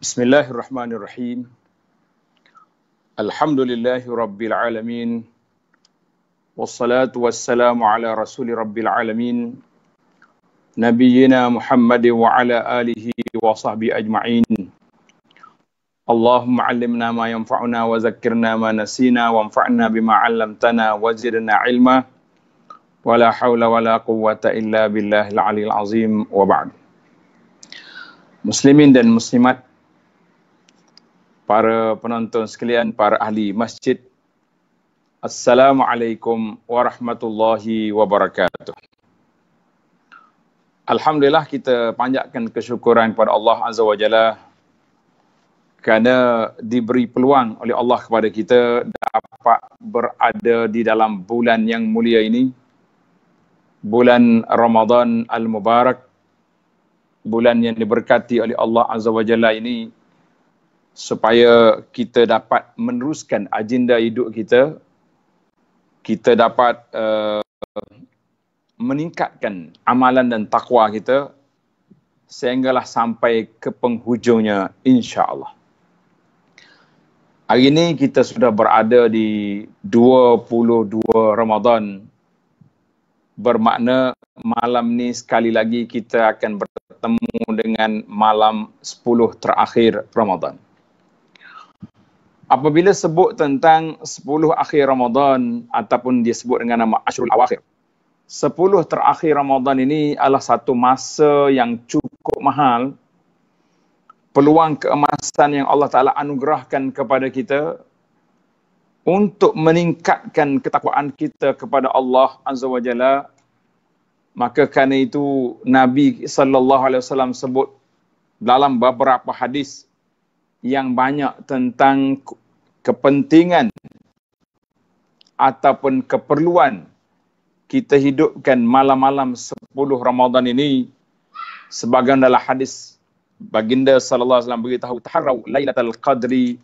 بسم الله الرحمن الرحيم الحمد لله رب العالمين والصلاة والسلام على رسول رب العالمين نبينا محمد وعلى آله وصحبه أجمعين اللهم علمنا ما ينفعنا وذكرنا ما نسينا وانفعنا بما علمتنا وزدنا علما ولا حول ولا قوة إلا بالله العلي العظيم وبعد مسلمين dan muslimat para penonton sekalian, para ahli masjid. Assalamualaikum warahmatullahi wabarakatuh. Alhamdulillah kita panjatkan kesyukuran kepada Allah Azza wa Jalla kerana diberi peluang oleh Allah kepada kita dapat berada di dalam bulan yang mulia ini. Bulan Ramadan Al-Mubarak. Bulan yang diberkati oleh Allah Azza wa Jalla ini supaya kita dapat meneruskan agenda hidup kita kita dapat uh, meningkatkan amalan dan takwa kita sehinggalah sampai ke penghujungnya insya-Allah. Hari ini kita sudah berada di 22 Ramadan. Bermakna malam ni sekali lagi kita akan bertemu dengan malam 10 terakhir Ramadan apabila sebut tentang 10 akhir Ramadan ataupun dia sebut dengan nama Ashrul Awakhir. 10 terakhir Ramadan ini adalah satu masa yang cukup mahal. Peluang keemasan yang Allah Ta'ala anugerahkan kepada kita untuk meningkatkan ketakwaan kita kepada Allah Azza wa Jalla. Maka kerana itu Nabi Sallallahu Alaihi Wasallam sebut dalam beberapa hadis yang banyak tentang kepentingan ataupun keperluan kita hidupkan malam-malam 10 Ramadhan ini sebagian dalam hadis baginda sallallahu alaihi wasallam beritahu taharau lailatul qadri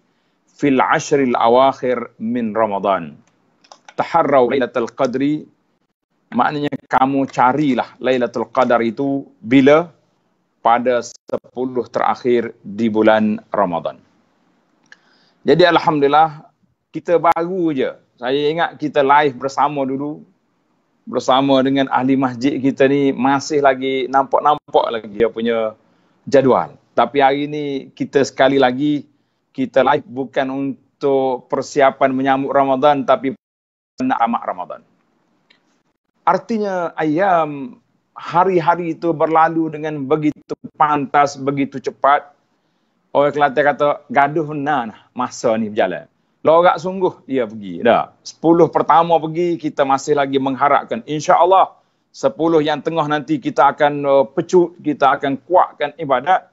fil ashril awakhir min Ramadhan. taharau lailatul qadri maknanya kamu carilah lailatul qadar itu bila pada 10 terakhir di bulan Ramadhan. Jadi Alhamdulillah kita baru je. Saya ingat kita live bersama dulu. Bersama dengan ahli masjid kita ni masih lagi nampak-nampak lagi dia punya jadual. Tapi hari ni kita sekali lagi kita live bukan untuk persiapan menyambut Ramadan tapi nak amat Ramadan. Artinya ayam hari-hari itu berlalu dengan begitu pantas, begitu cepat. Orang Kelantan kata gaduh benar masa ni berjalan. Lorak sungguh dia pergi. Dah. Sepuluh pertama pergi kita masih lagi mengharapkan. Insya Allah sepuluh yang tengah nanti kita akan uh, pecut, kita akan kuatkan ibadat.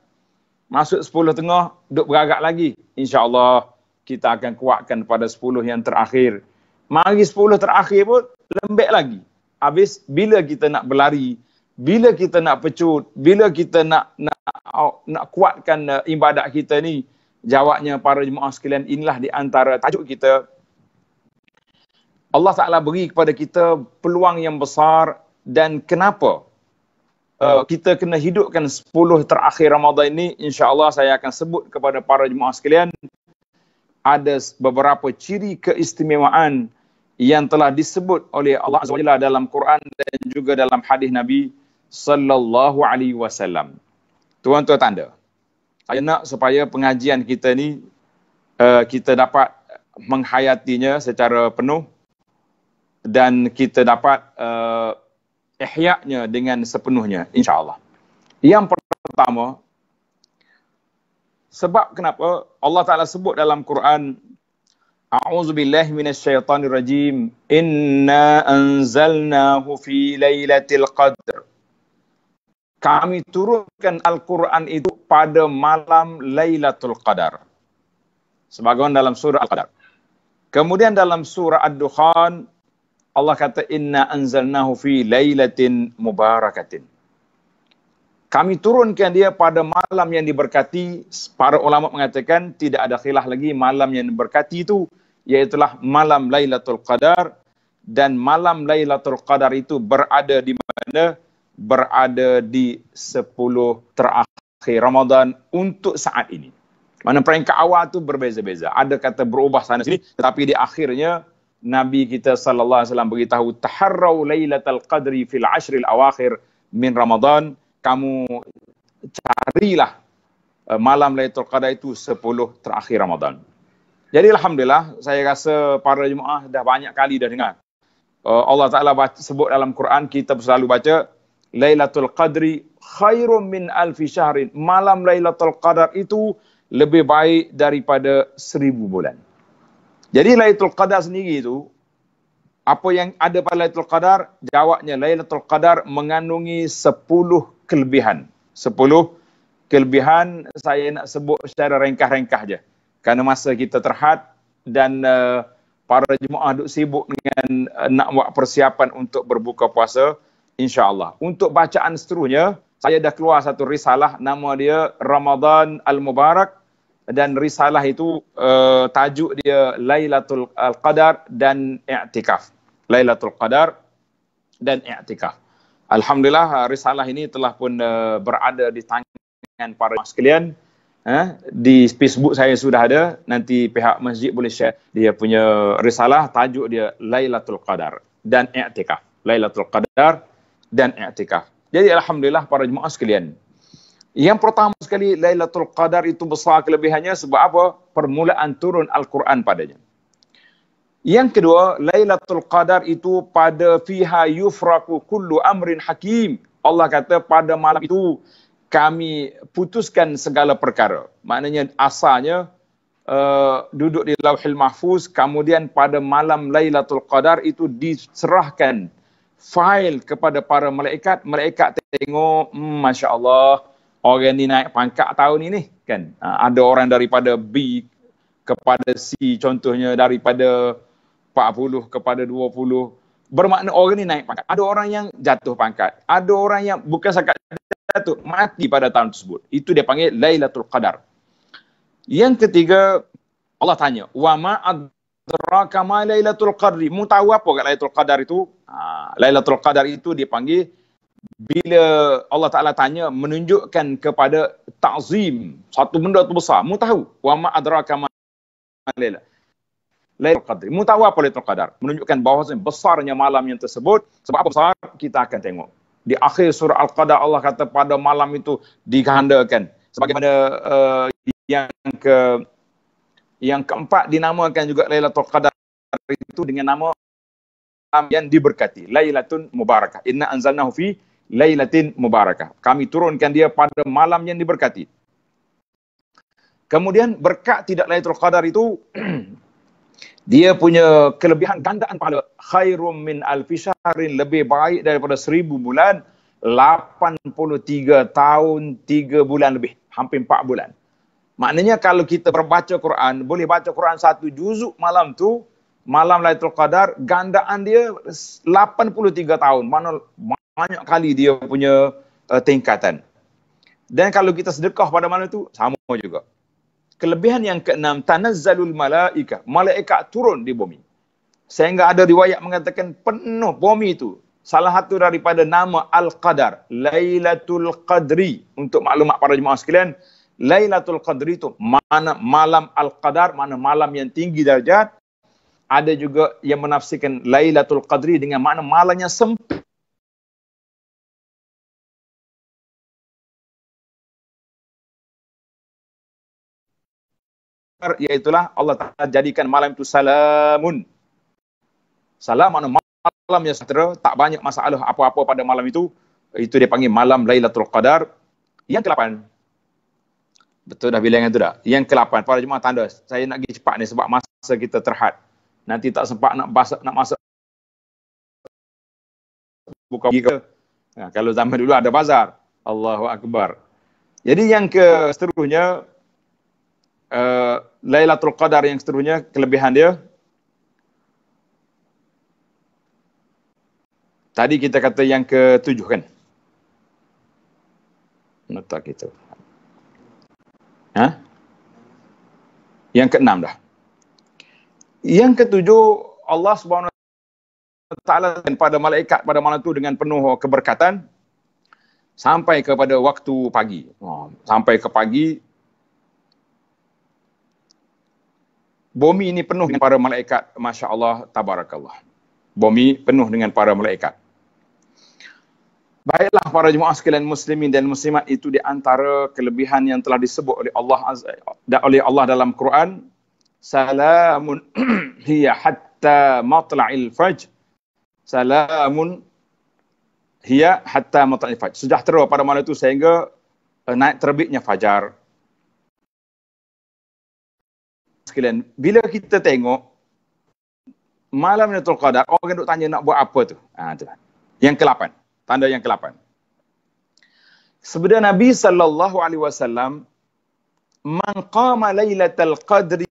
Masuk sepuluh tengah, duduk beragak lagi. Insya Allah kita akan kuatkan pada sepuluh yang terakhir. Mari sepuluh terakhir pun lembek lagi. Habis bila kita nak berlari, bila kita nak pecut, bila kita nak nak nak kuatkan uh, ibadat kita ni? Jawabnya para jemaah sekalian inilah di antara tajuk kita. Allah Ta'ala beri kepada kita peluang yang besar dan kenapa uh, kita kena hidupkan 10 terakhir ramadhan ini insyaAllah saya akan sebut kepada para jemaah sekalian ada beberapa ciri keistimewaan yang telah disebut oleh Allah swt dalam Quran dan juga dalam hadis Nabi sallallahu alaihi wasallam tuan-tuan tanda. Saya nak supaya pengajian kita ni uh, kita dapat menghayatinya secara penuh dan kita dapat uh, ihya'nya dengan sepenuhnya insya-Allah. Yang pertama sebab kenapa Allah Taala sebut dalam Quran A'udzu billahi minasyaitonir rajim inna anzalnahu fi lailatul qadr kami turunkan Al-Quran itu pada malam Lailatul Qadar. Sebagaimana dalam surah Al-Qadar. Kemudian dalam surah Ad-Dukhan, Allah kata, Inna anzalnahu fi laylatin mubarakatin. Kami turunkan dia pada malam yang diberkati. Para ulama mengatakan tidak ada khilaf lagi malam yang diberkati itu. Iaitulah malam Lailatul Qadar. Dan malam Lailatul Qadar itu berada di mana? berada di sepuluh terakhir Ramadan untuk saat ini. Mana peringkat awal tu berbeza-beza. Ada kata berubah sana sini tetapi di akhirnya Nabi kita sallallahu alaihi wasallam beritahu taharrau lailatal qadri fil ashril awakhir min Ramadan kamu carilah eh, malam Lailatul Qadar itu sepuluh terakhir Ramadan. Jadi alhamdulillah saya rasa para jemaah dah banyak kali dah dengar. Eh, Allah Taala sebut dalam Quran kita selalu baca Lailatul Qadri khairum min alfi syahrin. Malam Lailatul Qadar itu lebih baik daripada seribu bulan. Jadi Lailatul Qadar sendiri itu, apa yang ada pada Lailatul Qadar? Jawabnya Lailatul Qadar mengandungi sepuluh kelebihan. Sepuluh kelebihan saya nak sebut secara ringkah-ringkah je. Kerana masa kita terhad dan uh, para jemaah duk sibuk dengan uh, nak buat persiapan untuk berbuka puasa, insyaallah untuk bacaan seterusnya saya dah keluar satu risalah nama dia Ramadan Al Mubarak dan risalah itu uh, tajuk dia Lailatul Qadar dan i'tikaf Lailatul Qadar dan i'tikaf alhamdulillah eh, risalah ini telah pun uh, berada di tangan para mas sekalian Eh, di Facebook saya sudah ada nanti pihak masjid boleh share dia punya risalah tajuk dia Lailatul Qadar dan i'tikaf Lailatul Qadar dan i'tikaf. Jadi alhamdulillah para jemaah sekalian. Yang pertama sekali Lailatul Qadar itu besar kelebihannya sebab apa? Permulaan turun Al-Quran padanya. Yang kedua, Lailatul Qadar itu pada fiha yufraku kullu amrin hakim. Allah kata pada malam itu kami putuskan segala perkara. Maknanya asalnya uh, eh, duduk di Lauhil Mahfuz, kemudian pada malam Lailatul Qadar itu diserahkan file kepada para malaikat malaikat tengok hmm, masya Allah orang ni naik pangkat tahun ini kan ha, ada orang daripada B kepada C contohnya daripada 40 kepada 20 bermakna orang ni naik pangkat ada orang yang jatuh pangkat ada orang yang bukan sangat jatuh mati pada tahun tersebut itu dia panggil Lailatul Qadar yang ketiga Allah tanya wa ma adraka lailatul qadri mu tahu apa kat lailatul qadar itu Ha, lailatul Qadar itu dipanggil bila Allah Taala tanya menunjukkan kepada ta'zim satu benda tu besar. Mu tahu wa ma adraka ma lailatul Lailatul Qadar. Mu tahu apa Lailatul Qadar? Menunjukkan bahawa besarnya malam yang tersebut. Sebab apa besar? Kita akan tengok. Di akhir surah Al-Qadar Allah kata pada malam itu dikehendakkan. Sebagaimana uh, yang ke yang keempat dinamakan juga Lailatul Qadar itu dengan nama malam yang diberkati. Lailatun mubarakah. Inna anzalnahu fi lailatin mubarakah. Kami turunkan dia pada malam yang diberkati. Kemudian berkat tidak Lailatul Qadar itu dia punya kelebihan gandaan pahala. Khairum min alfisharin lebih baik daripada seribu bulan. 83 tahun 3 bulan lebih. Hampir 4 bulan. Maknanya kalau kita berbaca Quran, boleh baca Quran satu juzuk malam tu, malam Lailatul Qadar gandaan dia 83 tahun mana banyak kali dia punya uh, tingkatan dan kalau kita sedekah pada malam itu sama juga kelebihan yang keenam tanazzalul malaika malaikat turun di bumi sehingga ada riwayat mengatakan penuh bumi itu salah satu daripada nama al-qadar lailatul qadri untuk maklumat para jemaah sekalian lailatul qadri itu mana malam al-qadar mana malam yang tinggi darjat ada juga yang menafsirkan Lailatul Qadri dengan makna malam yang sempit. Iaitulah Allah Ta'ala jadikan malam itu salamun. Salam makna malam yang sentera, tak banyak masalah apa-apa pada malam itu. Itu dia panggil malam Lailatul Qadar. Yang ke-8. Betul dah bilangan itu dah. Yang ke-8. Para jemaah tanda. Saya nak pergi cepat ni sebab masa kita terhad nanti tak sempat nak basak nak masak buka ke nah, kalau zaman dulu ada bazar Allahu akbar jadi yang ke seterusnya uh, Lailatul Qadar yang seterusnya kelebihan dia tadi kita kata yang ke tujuh kan nota kita ha yang ke enam dah yang ketujuh Allah Subhanahu taala pada malaikat pada malam itu dengan penuh keberkatan sampai kepada waktu pagi. Ha, sampai ke pagi bumi ini penuh dengan para malaikat, masya-Allah tabarakallah. Bumi penuh dengan para malaikat. Baiklah para jemaah sekalian muslimin dan muslimat itu di antara kelebihan yang telah disebut oleh Allah oleh Allah dalam Quran salamun hiya hatta matla'il fajr salamun hiya hatta matla'il fajr sejahtera pada malam itu sehingga uh, naik terbitnya fajar sekalian bila kita tengok malam Lailatul Qadar orang duk tanya nak buat apa tu ha tu lah. yang ke-8 tanda yang ke-8 sebenarnya Nabi sallallahu alaihi wasallam man qama lailatul qadri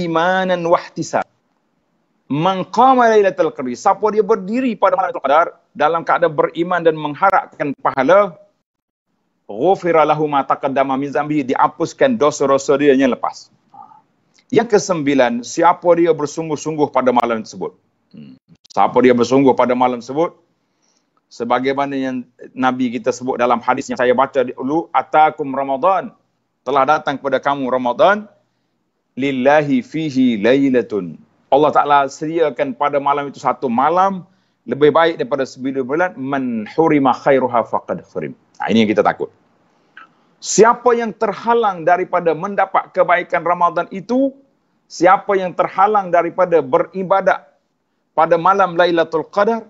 imanan wahtisab. Man qama lailatul qadri, siapa dia berdiri pada malam qadar dalam keadaan beriman dan mengharapkan pahala, ghufira lahu ma taqaddama min zambi, diapuskan dosa-dosa dia yang lepas. Yang kesembilan, siapa dia bersungguh-sungguh pada malam tersebut? Hmm. Siapa dia bersungguh pada malam tersebut? sebagaimana yang Nabi kita sebut dalam hadis yang saya baca dulu, atakum Ramadan, telah datang kepada kamu Ramadan, lillahi fihi lailatun. Allah Ta'ala sediakan pada malam itu satu malam lebih baik daripada sembilan bulan man hurima khairuha faqad hurim. Nah, ha, ini yang kita takut. Siapa yang terhalang daripada mendapat kebaikan Ramadan itu, siapa yang terhalang daripada beribadat pada malam Lailatul Qadar,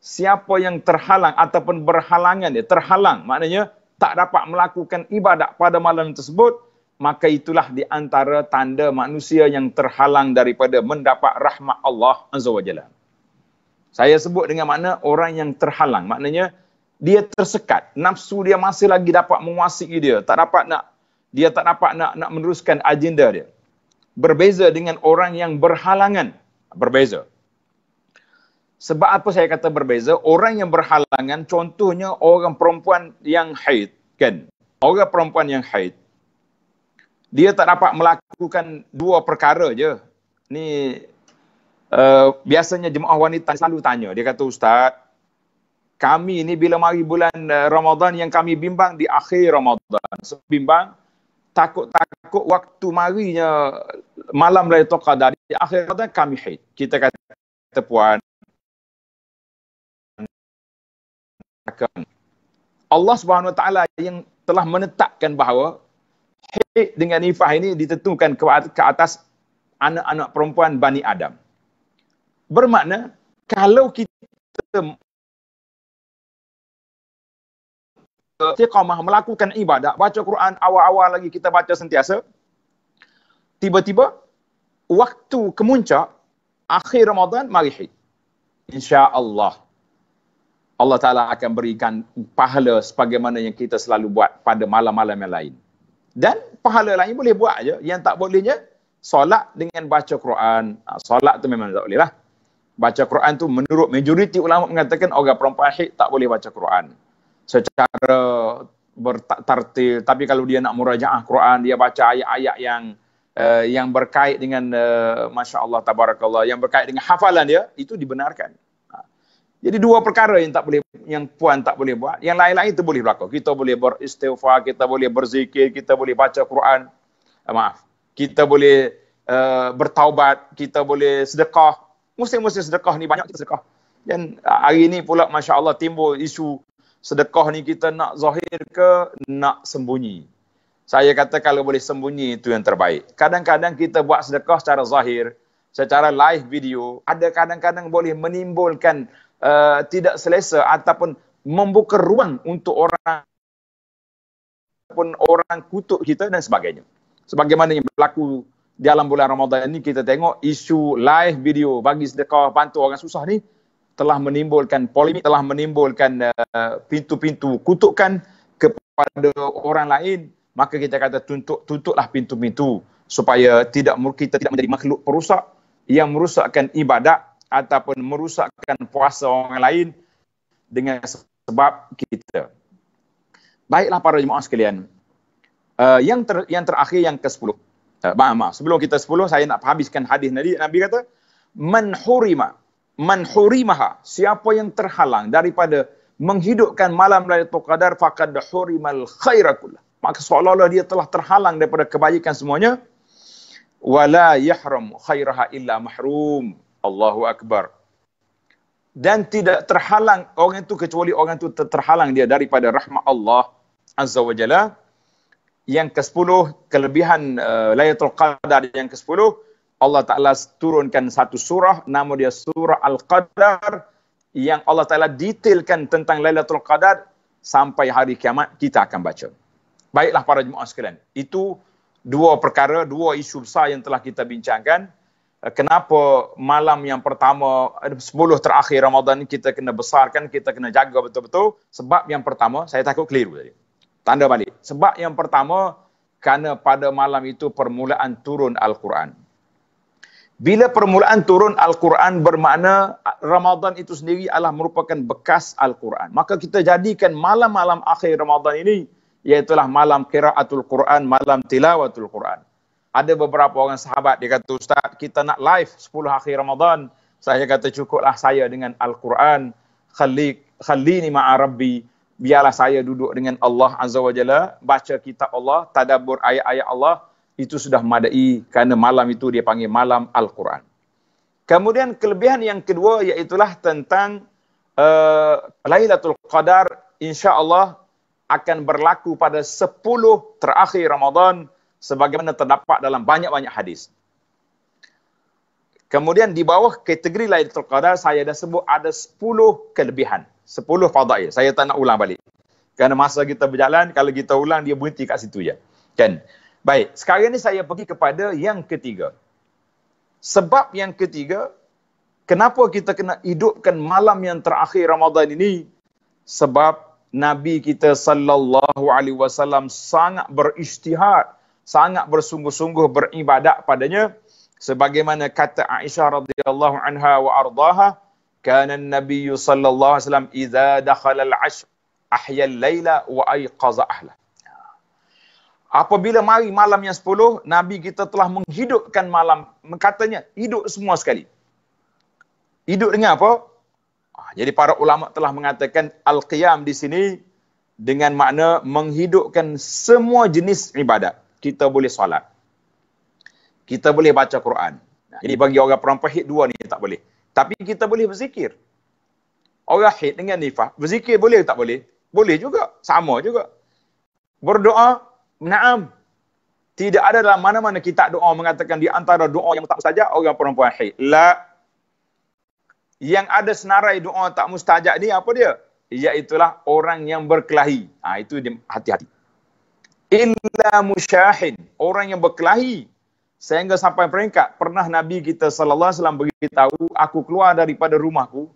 siapa yang terhalang ataupun berhalangan dia terhalang maknanya tak dapat melakukan ibadat pada malam tersebut, maka itulah di antara tanda manusia yang terhalang daripada mendapat rahmat Allah Azza wa Jalla. Saya sebut dengan makna orang yang terhalang. Maknanya dia tersekat. Nafsu dia masih lagi dapat menguasai dia. Tak dapat nak dia tak dapat nak nak meneruskan agenda dia. Berbeza dengan orang yang berhalangan. Berbeza. Sebab apa saya kata berbeza? Orang yang berhalangan contohnya orang perempuan yang haid kan. Orang perempuan yang haid dia tak dapat melakukan dua perkara je. Ni uh, biasanya jemaah wanita selalu tanya. Dia kata ustaz, kami ni bila mari bulan uh, Ramadan yang kami bimbang di akhir Ramadan. So, bimbang takut-takut waktu marinya malam Lailatul Qadar di akhir Ramadan kami haid. Kita kata puan Allah Subhanahu Wa Taala yang telah menetapkan bahawa haid dengan nifas ini ditentukan ke atas anak-anak perempuan Bani Adam. Bermakna kalau kita istiqamah melakukan ibadat, baca Quran awal-awal lagi kita baca sentiasa, tiba-tiba waktu kemuncak akhir Ramadan mari haid. Insya-Allah Allah Taala akan berikan pahala sebagaimana yang kita selalu buat pada malam-malam yang lain dan pahala lain boleh buat je yang tak bolehnya solat dengan baca Quran ha, solat tu memang tak boleh lah baca Quran tu menurut majoriti ulama mengatakan orang perempuan haid tak boleh baca Quran secara bertartil tapi kalau dia nak murajaah Quran dia baca ayat-ayat yang uh, yang berkait dengan uh, eh, masya-Allah tabarakallah yang berkait dengan hafalan dia itu dibenarkan jadi dua perkara yang tak boleh yang puan tak boleh buat. Yang lain-lain itu boleh berlaku. Kita boleh beristighfar, kita boleh berzikir, kita boleh baca Quran. Eh, maaf. Kita boleh uh, bertaubat, kita boleh sedekah. Musim-musim sedekah ni banyak kita sedekah. Dan ah, hari ini pula Masya Allah timbul isu sedekah ni kita nak zahir ke nak sembunyi. Saya kata kalau boleh sembunyi itu yang terbaik. Kadang-kadang kita buat sedekah secara zahir, secara live video, ada kadang-kadang boleh menimbulkan Eh, tidak selesa ataupun membuka ruang untuk orang ataupun orang kutuk kita dan sebagainya. Sebagaimana yang berlaku di dalam bulan Ramadan ini kita tengok isu live video bagi sedekah bantu orang susah ni telah menimbulkan polemik, telah menimbulkan uh, pintu-pintu kutukan kepada orang lain, maka kita kata tutup tutuplah pintu-pintu supaya tidak kita tidak menjadi makhluk perusak yang merusakkan ibadat ataupun merusakkan puasa orang lain dengan sebab kita. Baiklah para jemaah sekalian. Uh, yang ter, yang terakhir yang ke-10. Uh, maaf, sebelum kita 10 saya nak habiskan hadis tadi Nabi kata man hurima man hurimaha siapa yang terhalang daripada menghidupkan malam Lailatul Qadar faqad hurimal khairakul. Maka seolah-olah dia telah terhalang daripada kebaikan semuanya wala yahram khairaha illa mahrum. Allahu Akbar. Dan tidak terhalang orang itu kecuali orang itu terhalang dia daripada rahmat Allah Azza wa Jalla. Yang ke-10, kelebihan uh, eh, Layatul Qadar yang ke-10, Allah Ta'ala turunkan satu surah, nama dia surah Al-Qadar yang Allah Ta'ala detailkan tentang Lailatul Qadar sampai hari kiamat kita akan baca. Baiklah para jemaah sekalian, itu dua perkara, dua isu besar yang telah kita bincangkan. Eh, kenapa malam yang pertama eh, sepuluh terakhir Ramadan kita kena besarkan kita kena jaga betul-betul sebab yang pertama saya takut keliru tadi tanda balik sebab yang pertama kerana pada malam itu permulaan turun al-Quran bila permulaan turun al-Quran bermakna Ramadan itu sendiri adalah merupakan bekas al-Quran maka kita jadikan malam-malam akhir Ramadan ini iaitu malam qiraatul Quran malam tilawatul Quran ada beberapa orang sahabat dia kata ustaz kita nak live 10 akhir Ramadan saya kata cukuplah saya dengan al-Quran khalli khallini ma'a rabbi biarlah saya duduk dengan Allah azza wajalla baca kitab Allah tadabbur ayat-ayat Allah itu sudah madai kerana malam itu dia panggil malam al-Quran kemudian kelebihan yang kedua iaitulah tentang uh, lailatul qadar insya-Allah akan berlaku pada 10 terakhir Ramadan sebagaimana terdapat dalam banyak-banyak hadis. Kemudian di bawah kategori Lailatul Qadar saya dah sebut ada 10 kelebihan, 10 fadail. Saya tak nak ulang balik. Kerana masa kita berjalan kalau kita ulang dia berhenti kat situ je. Kan? Baik, sekarang ni saya pergi kepada yang ketiga. Sebab yang ketiga, kenapa kita kena hidupkan malam yang terakhir Ramadan ini? Sebab Nabi kita sallallahu alaihi wasallam sangat beristihad sangat bersungguh-sungguh beribadat padanya sebagaimana kata Aisyah radhiyallahu anha wa ardhaha, kana an-nabi sallallahu alaihi wasallam idza dakhala al-ashr ahya al-laila wa ayqaza ahla Apabila mari malam yang 10, Nabi kita telah menghidupkan malam. Katanya, hidup semua sekali. Hidup dengan apa? Ah, jadi para ulama telah mengatakan al-qiyam di sini dengan makna menghidupkan semua jenis ibadat kita boleh solat. Kita boleh baca Quran. Jadi bagi orang perempuan hit dua ni tak boleh. Tapi kita boleh berzikir. Orang hit dengan nifah, berzikir boleh tak boleh? Boleh juga. Sama juga. Berdoa, naam. Tidak ada dalam mana-mana kita doa mengatakan di antara doa yang tak saja orang perempuan hit. La. Yang ada senarai doa tak mustajab ni apa dia? Iaitulah orang yang berkelahi. Ha, itu dia hati-hati. In ala musyahid orang yang berkelahi sehingga sampai peringkat pernah nabi kita sallallahu alaihi wasallam beritahu aku keluar daripada rumahku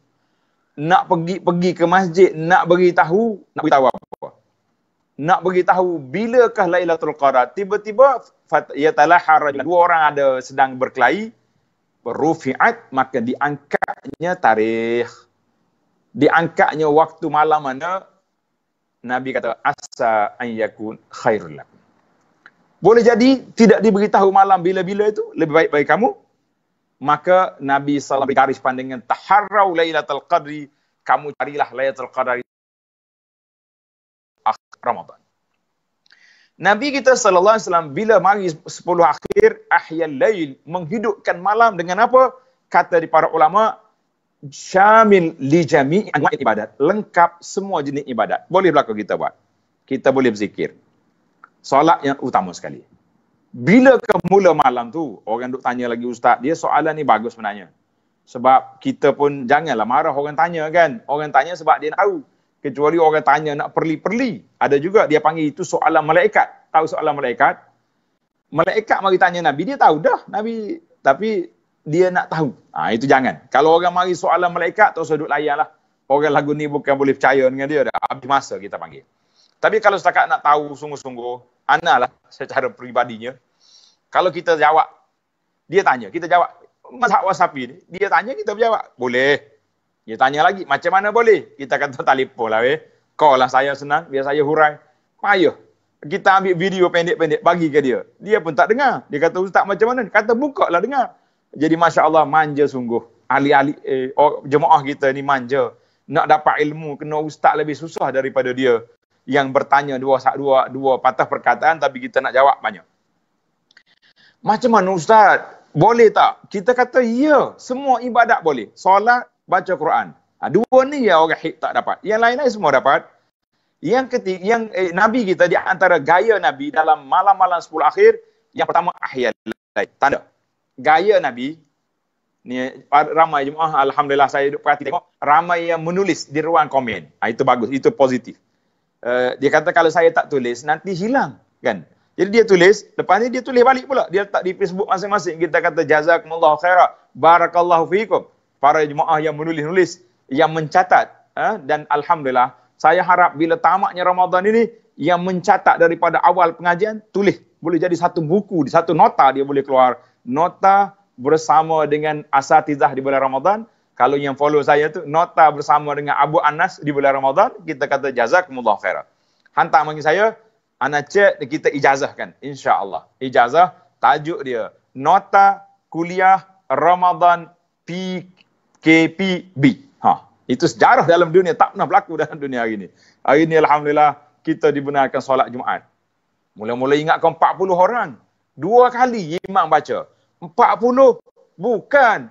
nak pergi pergi ke masjid nak beritahu nak beritahu apa nak beritahu bilakah lailatul qadar tiba-tiba ya talahar dua orang ada sedang berkelahi rufiat maka diangkatnya tarikh diangkatnya waktu malam mana Nabi kata asa an yakun khairul lakum boleh jadi tidak diberitahu malam bila-bila itu lebih baik bagi kamu maka Nabi SAW garis pandangan taharraw laylatul qadri kamu carilah laylatul qadri akhir Ramadan Nabi kita saw bila mari 10 akhir ahya lail menghidupkan malam dengan apa kata di para ulama syamil li jami'i ibadat lengkap semua jenis ibadat boleh berlaku kita buat kita boleh berzikir solat yang utama sekali. Bila ke mula malam tu, orang duk tanya lagi ustaz, dia soalan ni bagus sebenarnya. Sebab kita pun janganlah marah orang tanya kan. Orang tanya sebab dia tahu. Kecuali orang tanya nak perli-perli. Ada juga dia panggil itu soalan malaikat. Tahu soalan malaikat? Malaikat mari tanya Nabi, dia tahu dah Nabi. Tapi dia nak tahu. Ha, itu jangan. Kalau orang mari soalan malaikat, tak usah duduk layan lah. Orang lagu ni bukan boleh percaya dengan dia dah. Habis masa kita panggil. Tapi kalau setakat nak tahu sungguh-sungguh, Ana lah secara peribadinya. Kalau kita jawab, dia tanya, kita jawab. Mazhab wasapi ni, dia tanya, kita jawab. Boleh. Dia tanya lagi, macam mana boleh? Kita kata telefon lah weh. Call lah saya senang, biar saya hurai. Payuh. Kita ambil video pendek-pendek bagi ke dia. Dia pun tak dengar. Dia kata, ustaz macam mana? Dia kata, buka lah dengar. Jadi Masya Allah manja sungguh. Ahli-ahli, eh, jemaah kita ni manja. Nak dapat ilmu, kena ustaz lebih susah daripada dia yang bertanya dua dua dua patah perkataan tapi kita nak jawab banyak. Macam mana ustaz? Boleh tak? Kita kata ya, semua ibadat boleh. Solat, baca Quran. Ha, dua ni ya orang hik tak dapat. Yang lain-lain semua dapat. Yang ketiga, yang eh, Nabi kita di antara gaya Nabi dalam malam-malam 10 akhir, yang pertama ahya Tanda. Gaya Nabi ni ah, ramai jemaah alhamdulillah saya duk tengok ramai yang menulis di ruang komen. Ha, itu bagus, itu positif. Eh, dia kata kalau saya tak tulis nanti hilang kan jadi dia tulis lepas ni dia tulis balik pula dia tak di Facebook masing-masing kita kata jazakumullah khaira barakallahu fiikum para jemaah yang menulis-nulis yang mencatat uh, dan alhamdulillah saya harap bila tamaknya Ramadan ini yang mencatat daripada awal pengajian tulis boleh jadi satu buku satu nota dia boleh keluar nota bersama dengan asatizah di bulan Ramadan kalau yang follow saya tu nota bersama dengan Abu Anas di bulan Ramadan kita kata jazakumullah khairan hantar bagi saya anak cek kita ijazahkan insyaallah ijazah tajuk dia nota kuliah Ramadan PKPB ha itu sejarah dalam dunia tak pernah berlaku dalam dunia hari ini hari ini alhamdulillah kita dibenarkan solat Jumaat mula-mula ingatkan 40 orang dua kali imam baca 40 bukan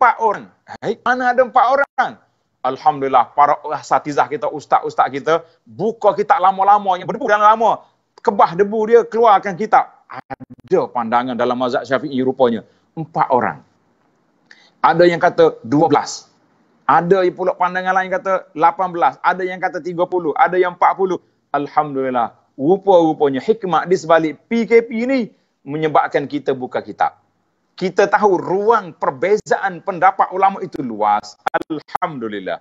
empat orang. Hei, mana ada empat orang? Alhamdulillah, para satizah kita, ustaz-ustaz kita, buka kitab lama-lama, yang berdebu dalam lama, kebah debu dia, keluarkan kitab. Ada pandangan dalam mazhab syafi'i rupanya. Empat orang. Ada yang kata dua belas. Ada yang pula pandangan lain kata lapan belas. Ada yang kata tiga puluh. Ada yang empat puluh. Alhamdulillah. Rupa-rupanya hikmah di sebalik PKP ini menyebabkan kita buka kitab kita tahu ruang perbezaan pendapat ulama itu luas alhamdulillah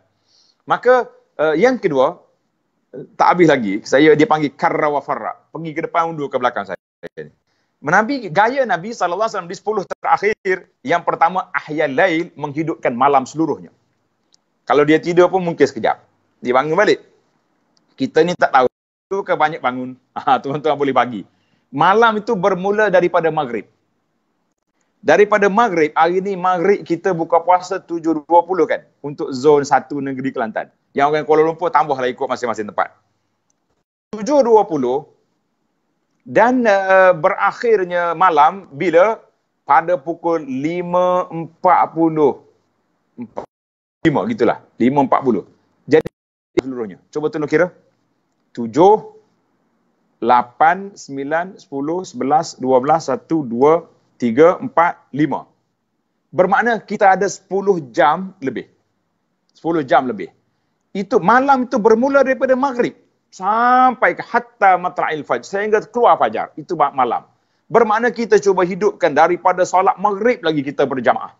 maka uh, yang kedua eh, tak habis lagi saya dipanggil karra wa farra pergi ke depan undur ke belakang saya Nabi, gaya Nabi SAW di sepuluh terakhir, yang pertama ahya lail menghidupkan malam seluruhnya. Kalau dia tidur pun mungkin sekejap. Dia bangun balik. Kita ni tak tahu tu ke banyak bangun. Ah, tuan-tuan boleh bagi. Malam itu bermula daripada maghrib daripada maghrib hari ni maghrib kita buka puasa 7.20 kan untuk zon satu negeri Kelantan yang orang Kuala Lumpur tambahlah ikut masing-masing tempat 7.20 dan uh, berakhirnya malam bila pada pukul 5.40 5 gitulah 5.40 jadi seluruhnya cuba tu nak kira 7 8, 9, 10, 11, 12, 1, 2, tiga, empat, lima. Bermakna kita ada sepuluh jam lebih. Sepuluh jam lebih. Itu malam itu bermula daripada maghrib sampai ke hatta matra'il fajr sehingga keluar fajar. Itu malam. Bermakna kita cuba hidupkan daripada solat maghrib lagi kita berjamaah.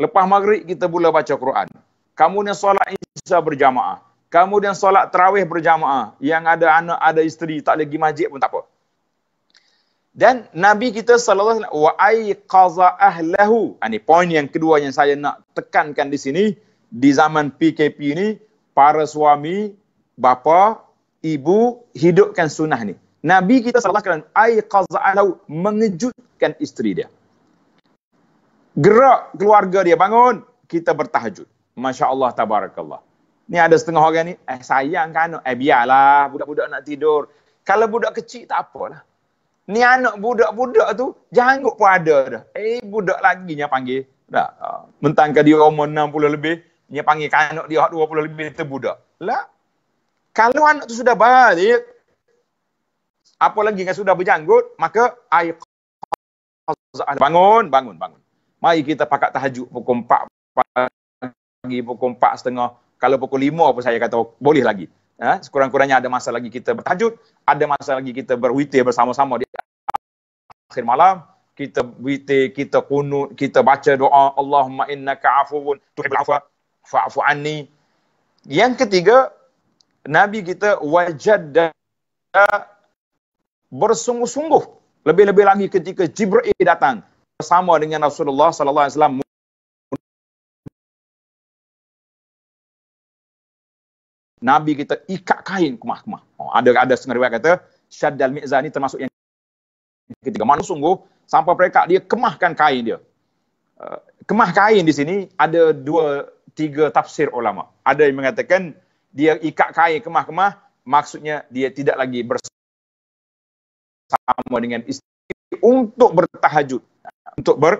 Lepas maghrib kita mula baca Quran. Kamu yang solat isya berjamaah. Kamu yang solat terawih berjamaah. Yang ada anak, ada isteri, tak lagi masjid pun tak apa. Dan Nabi kita sallallahu alaihi wasallam wa ahlahu. Ini ah, poin yang kedua yang saya nak tekankan di sini di zaman PKP ini para suami, bapa, ibu hidupkan sunnah ni. Nabi kita sallallahu alaihi wasallam mengejutkan isteri dia. Gerak keluarga dia bangun, kita bertahajud. Masya-Allah tabarakallah. Ni ada setengah orang ni, eh sayang kan, eh biarlah budak-budak nak tidur. Kalau budak kecil tak apalah ni anak budak-budak tu janggut pun ada dah. Eh budak lagi dia panggil. Tak. Uh, ha, mentang dia umur 60 lebih, dia panggil kanak dia 20 lebih tu budak. Lah. Kalau anak tu sudah balik apa lagi yang sudah berjanggut, maka bangun, bangun, bangun. Mari kita pakat tahajud pukul 4 pagi, pukul 4 setengah. Kalau pukul 5 apa saya kata boleh lagi ya, sekurang-kurangnya ada masa lagi kita bertajud, ada masa lagi kita berwitir bersama-sama di akhir malam, kita witir, kita kunut, kita baca doa Allahumma innaka afuun tuhibbul afwa fa'fu Yang ketiga, Nabi kita wajad bersungguh-sungguh lebih-lebih lagi ketika Jibril datang bersama dengan Rasulullah sallallahu Nabi kita ikat kain kemah-kemah. Oh, ada ada setengah riwayat kata Syaddal Mi'zah ni termasuk yang ketiga. Mana sungguh sampai mereka dia kemahkan kain dia. Uh, kemah kain di sini ada dua tiga tafsir ulama. Ada yang mengatakan dia ikat kain kemah-kemah maksudnya dia tidak lagi bersama dengan istri untuk bertahajud. Untuk ber,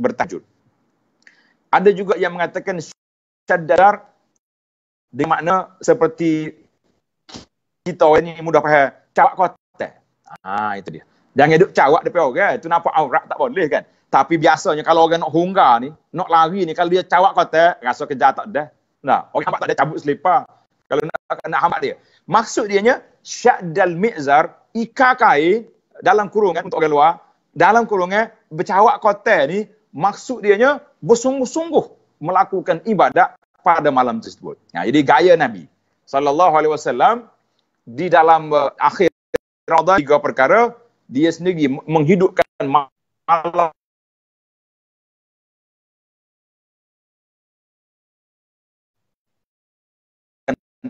bertahajud. Ada juga yang mengatakan syaddar dengan makna seperti kita orang ni mudah faham, cawak kota. Ha itu dia. Jangan duk cawak depan orang, kan? tu nampak aurat tak boleh kan. Tapi biasanya kalau orang nak hungga ni, nak lari ni kalau dia cawak kota, eh, rasa kejar tak ada. Nah, orang hamba tak ada cabut selipar. Kalau nak nak hamba dia. Maksud dia nya syaddal mizar ika kai dalam kurungan eh, untuk orang luar, dalam kurungan bercawak kota ni maksud dia nya bersungguh-sungguh melakukan ibadat pada malam tersebut. Ya, jadi gaya Nabi sallallahu alaihi wasallam di dalam uh, akhir Ramadan tiga perkara dia sendiri menghidupkan malam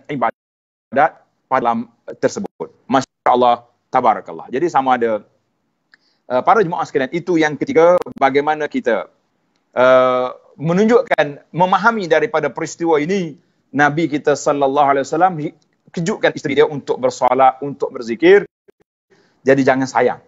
ibadat pada malam tersebut. Masya-Allah tabarakallah. Jadi sama ada uh, para jemaah sekalian itu yang ketiga bagaimana kita uh, menunjukkan memahami daripada peristiwa ini Nabi kita sallallahu alaihi wasallam kejutkan isteri dia untuk bersolat, untuk berzikir. Jadi jangan sayang.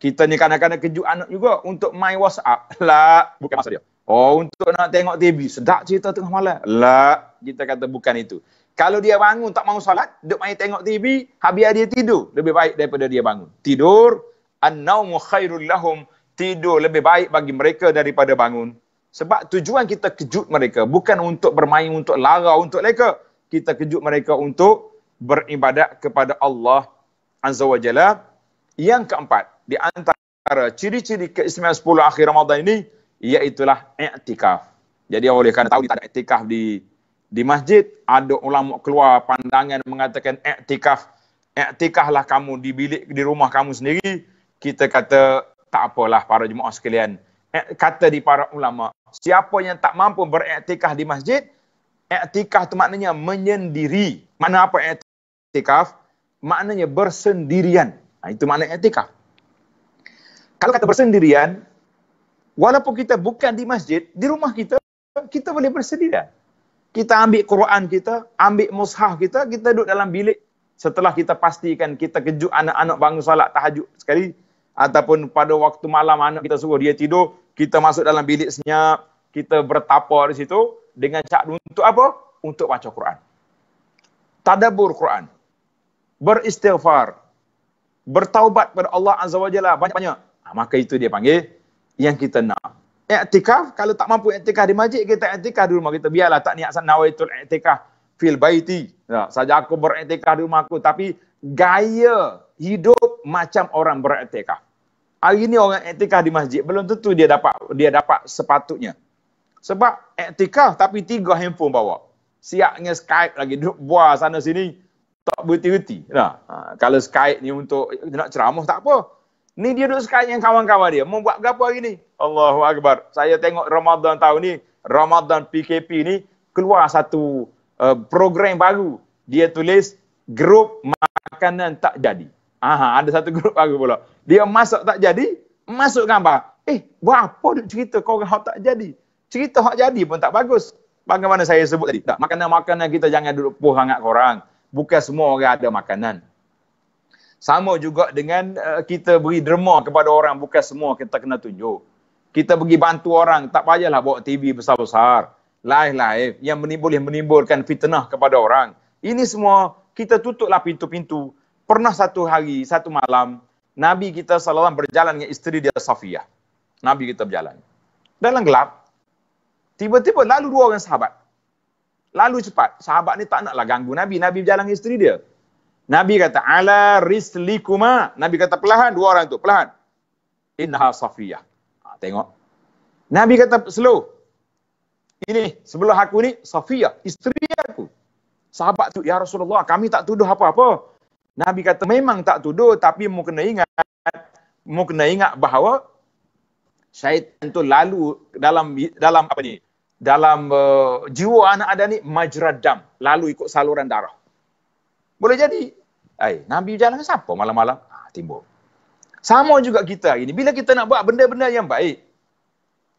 Kita ni kadang-kadang kejut anak juga untuk main WhatsApp. Lah, bukan masa dia. Oh, untuk nak tengok TV. Sedap cerita tengah malam. Lah, kita kata bukan itu. Kalau dia bangun tak mau salat, duduk main tengok TV, habis dia tidur. Lebih baik daripada dia bangun. Tidur, an-naumu khairul lahum. Tidur lebih baik bagi mereka daripada bangun. Sebab tujuan kita kejut mereka bukan untuk bermain untuk lara untuk leka. Kita kejut mereka untuk beribadat kepada Allah Azza wa Jalla. Yang keempat, di antara ciri-ciri keistimewaan sepuluh akhir Ramadan ini iaitulah i'tikaf. Jadi oleh kerana tahu kita ada i'tikaf di di masjid, ada ulama keluar pandangan mengatakan i'tikaf i'tikaflah kamu di bilik di rumah kamu sendiri. Kita kata tak apalah para jemaah sekalian. Eh, kata di para ulama, siapa yang tak mampu beriktikaf di masjid, iktikaf itu maknanya menyendiri. Mana apa iktikaf? Maknanya bersendirian. Ha, itu makna iktikaf. Kalau kata bersendirian, walaupun kita bukan di masjid, di rumah kita, kita boleh bersendirian. Kita ambil Quran kita, ambil mushaf kita, kita duduk dalam bilik. Setelah kita pastikan kita kejut anak-anak bangun salat tahajud sekali, ataupun pada waktu malam anak kita suruh dia tidur, kita masuk dalam bilik senyap, kita bertapa di situ dengan cak untuk apa? Untuk baca Quran. Tadabur Quran. Beristighfar. Bertaubat kepada Allah Azza wa Jalla banyak-banyak. Ha, maka itu dia panggil yang kita nak. Iktikaf, kalau tak mampu iktikaf di masjid, kita iktikaf di rumah kita. Biarlah tak niat sana itu iktikaf fil baiti. Ya, saja aku beriktikaf di rumah aku. Tapi gaya hidup macam orang beriktikaf hari ni orang iktikaf di masjid belum tentu dia dapat dia dapat sepatutnya sebab iktikaf tapi tiga handphone bawa siap Skype lagi duduk buah sana sini tak berhenti-henti nah ha, kalau Skype ni untuk nak ceramah tak apa ni dia duduk Skype dengan kawan-kawan dia membuat apa hari ni Allahu akbar saya tengok Ramadan tahun ni Ramadan PKP ni keluar satu uh, program baru dia tulis grup makanan tak jadi Aha, ada satu grup baru pula. Dia masuk tak jadi, masuk gambar. Eh, buat apa duk cerita kau orang tak jadi? Cerita hak jadi pun tak bagus. Bagaimana saya sebut tadi? Tak, makanan-makanan kita jangan duduk puas sangat korang. Bukan semua orang ada makanan. Sama juga dengan uh, kita beri derma kepada orang. Bukan semua kita kena tunjuk. Kita bagi bantu orang. Tak payahlah bawa TV besar-besar. Live-live yang menimbul, boleh menimbulkan fitnah kepada orang. Ini semua kita tutuplah pintu-pintu pernah satu hari, satu malam, Nabi kita SAW berjalan dengan isteri dia, Safiyah. Nabi kita berjalan. Dalam gelap, tiba-tiba lalu dua orang sahabat. Lalu cepat. Sahabat ni tak naklah ganggu Nabi. Nabi berjalan dengan isteri dia. Nabi kata, ala rislikuma. Nabi kata, perlahan dua orang tu, perlahan. Inha Safiyah. Ha, tengok. Nabi kata, slow. Ini, sebelah aku ni, Safiyah, isteri aku. Sahabat tu, Ya Rasulullah, kami tak tuduh apa-apa. Nabi kata memang tak tuduh tapi mu kena ingat mu kena ingat bahawa syaitan tu lalu dalam dalam apa ni? Dalam uh, jiwa anak ada ni majradam lalu ikut saluran darah. Boleh jadi. Ai, Nabi jalan dengan siapa malam-malam? Ah, timbul. Sama juga kita hari ni. Bila kita nak buat benda-benda yang baik,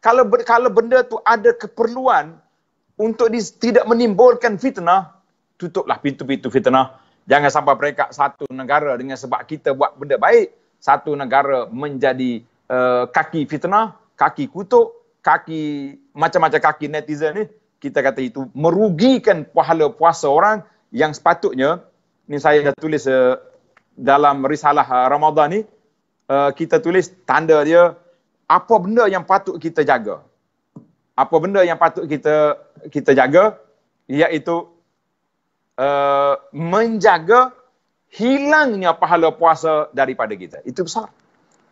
kalau kalau benda tu ada keperluan untuk tidak menimbulkan fitnah, tutuplah pintu-pintu fitnah. Jangan sampai mereka satu negara dengan sebab kita buat benda baik, satu negara menjadi uh, kaki fitnah, kaki kutuk, kaki macam-macam kaki netizen ni. Kita kata itu merugikan pahala puasa orang yang sepatutnya, Ini saya dah tulis uh, dalam risalah uh, Ramadan ni, uh, kita tulis tanda dia, apa benda yang patut kita jaga. Apa benda yang patut kita kita jaga, iaitu Uh, menjaga hilangnya pahala puasa daripada kita. Itu besar.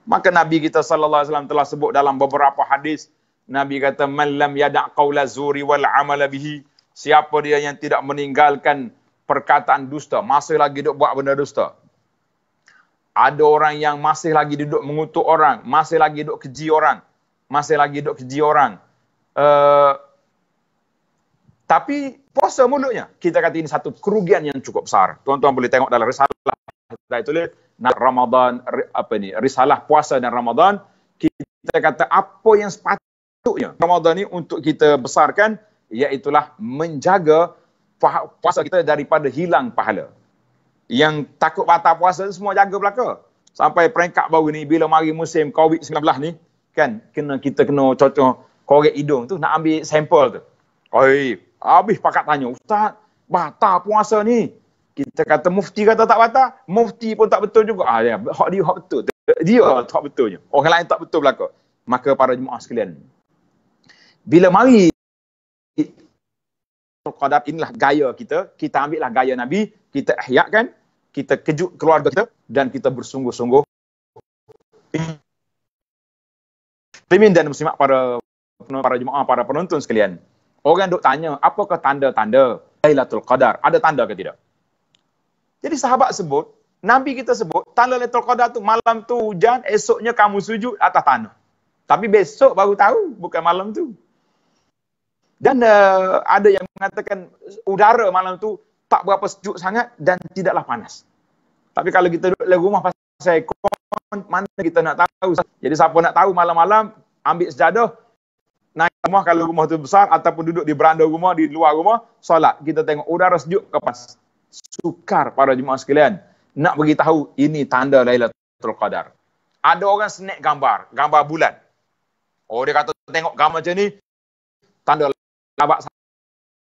Maka Nabi kita sallallahu alaihi wasallam telah sebut dalam beberapa hadis Nabi kata man lam yada' qawla zuri wal amala bihi siapa dia yang tidak meninggalkan perkataan dusta masih lagi duduk buat benda dusta ada orang yang masih lagi duduk mengutuk orang masih lagi duduk keji orang masih lagi duduk keji orang uh, tapi puasa mulutnya. Kita kata ini satu kerugian yang cukup besar. Tuan-tuan boleh tengok dalam risalah kita tulis nak Ramadan apa ni risalah puasa dan Ramadan kita kata apa yang sepatutnya Ramadan ni untuk kita besarkan iaitulah menjaga puasa kita daripada hilang pahala. Yang takut batal puasa semua jaga belaka. Sampai peringkat baru ni bila mari musim COVID-19 ni kan kena kita kena cocok korek hidung tu nak ambil sampel tu. Oi, Habis pakat tanya, Ustaz, batal puasa ni. Kita kata mufti kata tak batal, mufti pun tak betul juga. Ah, dia, ya, hak dia hak betul. Dia lah hak betulnya. Orang lain tak betul belaka. Maka para jemaah sekalian. Bila mari Al-Qadab inilah gaya kita. Kita ambil lah gaya Nabi. Kita kan? Kita kejut keluarga kita. Dan kita bersungguh-sungguh. Pemimpin dan muslimat para para jemaah, para penonton sekalian. Orang duk tanya, apakah tanda-tanda Lailatul Qadar? Ada tanda ke tidak? Jadi sahabat sebut, Nabi kita sebut, tanda Lailatul Qadar tu malam tu hujan, esoknya kamu sujud atas tanah. Tapi besok baru tahu, bukan malam tu. Dan uh, ada yang mengatakan udara malam tu tak berapa sejuk sangat dan tidaklah panas. Tapi kalau kita duduk di rumah pasal ekon, mana kita nak tahu. Jadi siapa nak tahu malam-malam, ambil sejadah, naik rumah kalau rumah tu besar ataupun duduk di beranda rumah di luar rumah solat kita tengok udara sejuk ke pas sukar para jemaah sekalian nak bagi tahu ini tanda Lailatul Qadar ada orang snack gambar gambar bulan oh dia kata tengok gambar macam ni tanda abak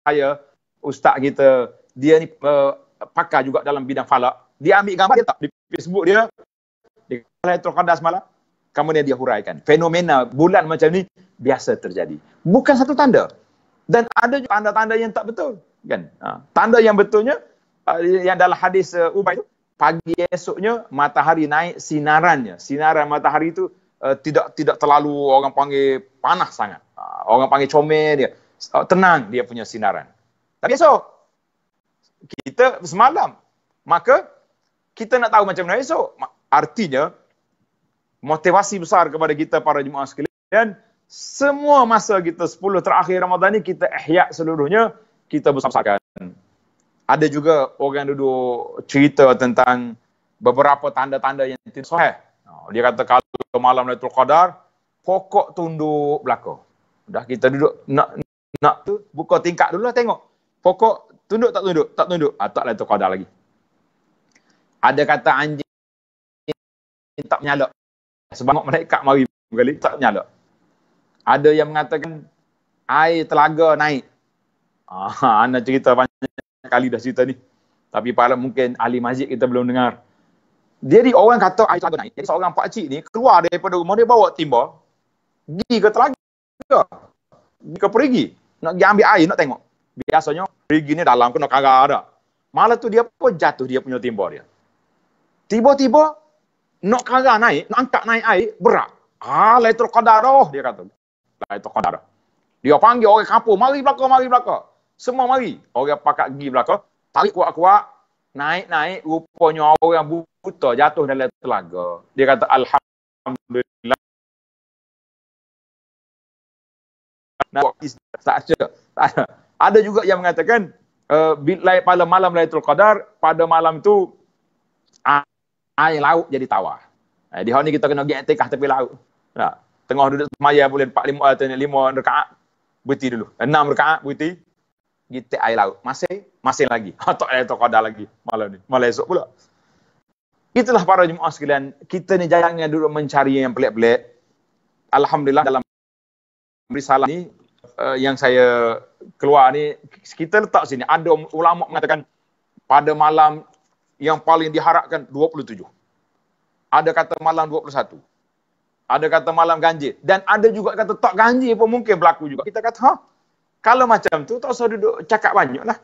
saya ustaz kita dia ni uh, pakar juga dalam bidang falak dia ambil gambar dia tak di Facebook dia di Lailatul Qadar semalam kamu ni dia huraikan. Fenomena bulan macam ni biasa terjadi. Bukan satu tanda. Dan ada tanda-tanda yang tak betul. Kan? Ha. Tanda yang betulnya eh, yang dalam hadis uh, Ubay itu pagi esoknya matahari naik sinarannya. Sinaran matahari itu uh, eh, tidak tidak terlalu orang panggil panah sangat. Uh, orang panggil comel dia. Uh, tenang dia punya sinaran. Tapi esok kita semalam. Maka kita nak tahu macam mana esok. Artinya motivasi besar kepada kita para jemaah sekalian. Semua masa kita 10 terakhir Ramadan ni kita ihya seluruhnya, kita besarkan. Ada juga orang yang duduk cerita tentang beberapa tanda-tanda yang tidak sahih. Oh, dia kata kalau malam Lailatul Qadar, pokok tunduk belaka. Dah kita duduk nak nak tu buka tingkap dulu lah tengok. Pokok tunduk tak tunduk, tak tunduk. Ah, tak Lailatul Qadar lagi. Ada kata anjing tak menyalak sebab malaikat mari berkali tak nyala. Ada yang mengatakan air telaga naik. Ah, ana cerita banyak kali dah cerita ni. Tapi pada mungkin ahli masjid kita belum dengar. Dia di orang kata air telaga naik. Jadi seorang pak cik ni keluar daripada rumah dia bawa timba pergi ke telaga. Pergi ke perigi. Nak pergi ambil air, nak tengok. Biasanya perigi ni dalam kena karang ada. Malah tu dia pun jatuh dia punya timba dia. Tiba-tiba nak kaga naik, nak angkat naik air, berat. Ah, Laitul Qadar oh, dia kata. Laitul Qadar. Dia panggil orang kampung, mari belakang, mari belakang. Semua mari. Orang pakat pergi belakang, tarik kuat-kuat, naik-naik, rupanya orang buta jatuh dalam telaga. Dia kata, Alhamdulillah. Nak tak ada. Ada juga yang mengatakan, uh, pada malam Laitul Qadar, pada malam itu, uh, air laut jadi tawar. Eh, di hari ni kita kena pergi etikah tepi laut. Nah, tengah duduk semaya boleh 4 lima, eh, tanya, lima rekaat, berhenti dulu. Enam rekaat, berhenti. Gitu air laut. Masih? Masih lagi. Tak ada tak ada lagi malam ni. Malam esok pula. Itulah para jemaah sekalian. Kita ni jangan duduk mencari yang pelik-pelik. Alhamdulillah dalam risalah ni uh, yang saya keluar ni kita letak sini ada ulama mengatakan pada malam yang paling diharapkan 27. Ada kata malam 21. Ada kata malam ganjil. Dan ada juga kata tak ganjil pun mungkin berlaku juga. Kita kata, ha? Kalau macam tu, tak usah duduk cakap banyak lah.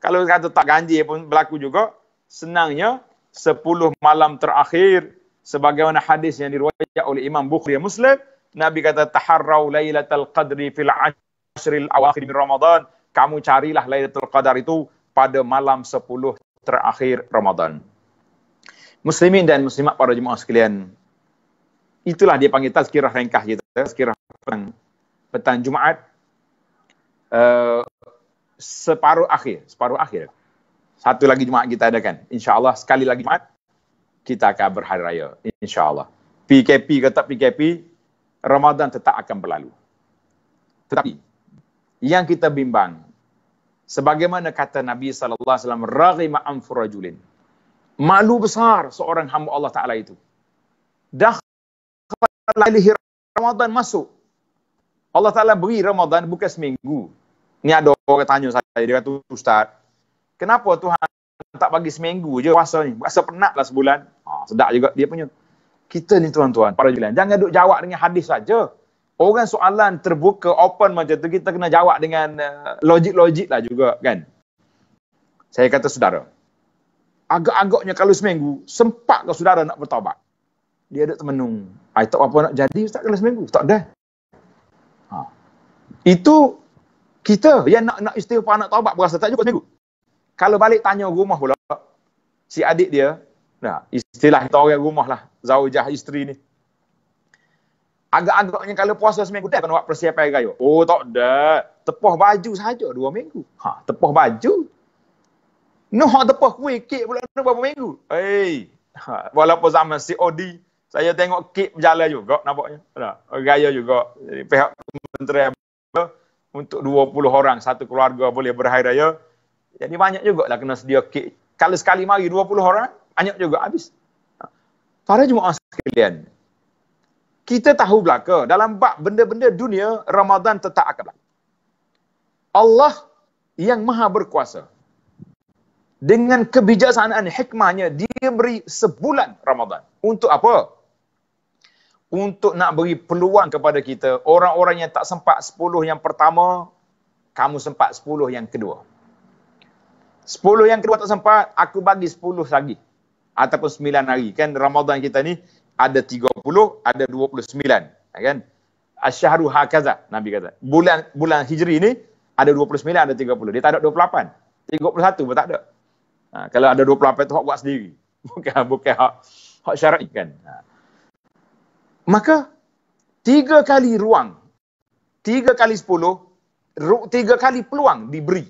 Kalau kata tak ganjil pun berlaku juga, senangnya 10 malam terakhir, sebagaimana hadis yang diruayat oleh Imam Bukhari Muslim, Nabi kata, Taharraw laylatal qadri fil asril awakhir Ramadan. Kamu carilah laylatul qadar itu pada malam 10 terakhir Ramadan. Muslimin dan muslimat para jemaah sekalian, itulah dia panggil tazkirah ringkas kita, tazkirah petang, petang Jumaat, uh, separuh akhir, separuh akhir. Satu lagi Jumaat kita ada kan, insyaAllah sekali lagi Jumaat, kita akan berhari raya, insyaAllah. PKP ke tak PKP, Ramadan tetap akan berlalu. Tetapi, yang kita bimbang, sebagaimana kata Nabi sallallahu alaihi wasallam raghima an furajulin malu besar seorang hamba Allah taala itu dah alaihi ramadan masuk Allah taala beri ramadan bukan seminggu ni ada orang tanya saya dia kata ustaz kenapa Tuhan tak bagi seminggu je puasa ni rasa penatlah sebulan ha, sedap juga dia punya kita ni tuan-tuan para julian jangan duk jawab dengan hadis saja orang soalan terbuka open macam tu kita kena jawab dengan uh, logik-logik lah juga kan saya kata saudara agak-agaknya kalau seminggu sempat ke saudara nak bertobat dia ada temenung. ai tak apa nak jadi ustaz kalau seminggu tak ada ha. itu kita yang nak nak istighfar nak taubat berasa tak juga seminggu kalau balik tanya rumah pula si adik dia nah istilah kita orang rumah lah zaujah isteri ni Agak-agaknya kalau puasa seminggu dah kena buat persiapan hari raya. Oh tak ada. Tepuh baju saja dua minggu. Ha, tepuh baju. No hak tepuh kuih kek pula no, berapa minggu. Hei. Ha, walaupun zaman Odi saya tengok kek berjalan juga nampaknya. Ha, raya juga. Jadi, pihak kementerian untuk 20 orang satu keluarga boleh berhari raya. Jadi banyak juga lah kena sedia kek. Kalau sekali mari 20 orang, banyak juga habis. Ha. Para jemaah sekalian, kita tahu belaka dalam bab benda-benda dunia Ramadan tetap akan berlaku. Allah yang maha berkuasa dengan kebijaksanaan hikmahnya dia beri sebulan Ramadan. Untuk apa? Untuk nak beri peluang kepada kita orang-orang yang tak sempat sepuluh yang pertama kamu sempat sepuluh yang kedua. sepuluh yang kedua tak sempat aku bagi sepuluh lagi ataupun sembilan hari kan Ramadan kita ni ada 30, ada 29. Ya kan? Asyahru hakaza, Nabi kata. Bulan bulan hijri ni, ada 29, ada 30. Dia tak ada 28. 31 pun tak ada. Ha, kalau ada 28 itu, hak buat sendiri. Bukan, bukan hak, hak syar'i kan. Ha. Maka, tiga kali ruang, tiga kali sepuluh, tiga kali peluang diberi.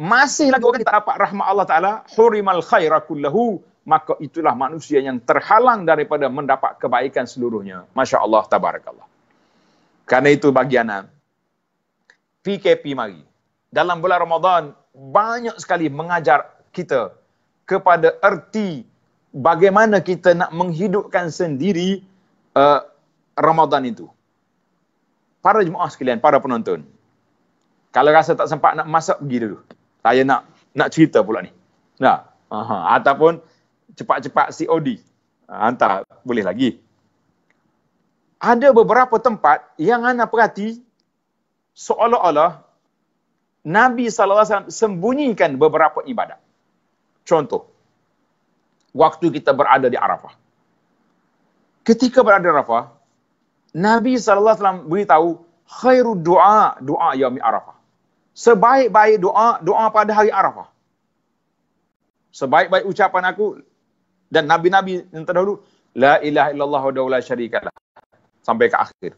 Masih lagi orang tak dapat rahmat Allah Ta'ala, hurimal khaira kullahu, maka itulah manusia yang terhalang daripada mendapat kebaikan seluruhnya. Masya Allah, tabarakallah. Karena itu bagiannya, PKP mari. Dalam bulan Ramadan, banyak sekali mengajar kita kepada erti bagaimana kita nak menghidupkan sendiri uh, Ramadan itu. Para jemaah sekalian, para penonton, kalau rasa tak sempat nak masak, pergi dulu. Saya nak nak cerita pula ni. Nah, Aha. ataupun cepat-cepat COD. Ha, hantar boleh lagi. Ada beberapa tempat yang anda perhati seolah-olah Nabi SAW sembunyikan beberapa ibadat. Contoh, waktu kita berada di Arafah. Ketika berada di Arafah, Nabi SAW beritahu khairu doa, doa yami Arafah. Sebaik-baik doa, doa pada hari Arafah. Sebaik-baik ucapan aku, dan nabi-nabi yang terdahulu la ilaha illallah wa la syarika lah sampai ke akhir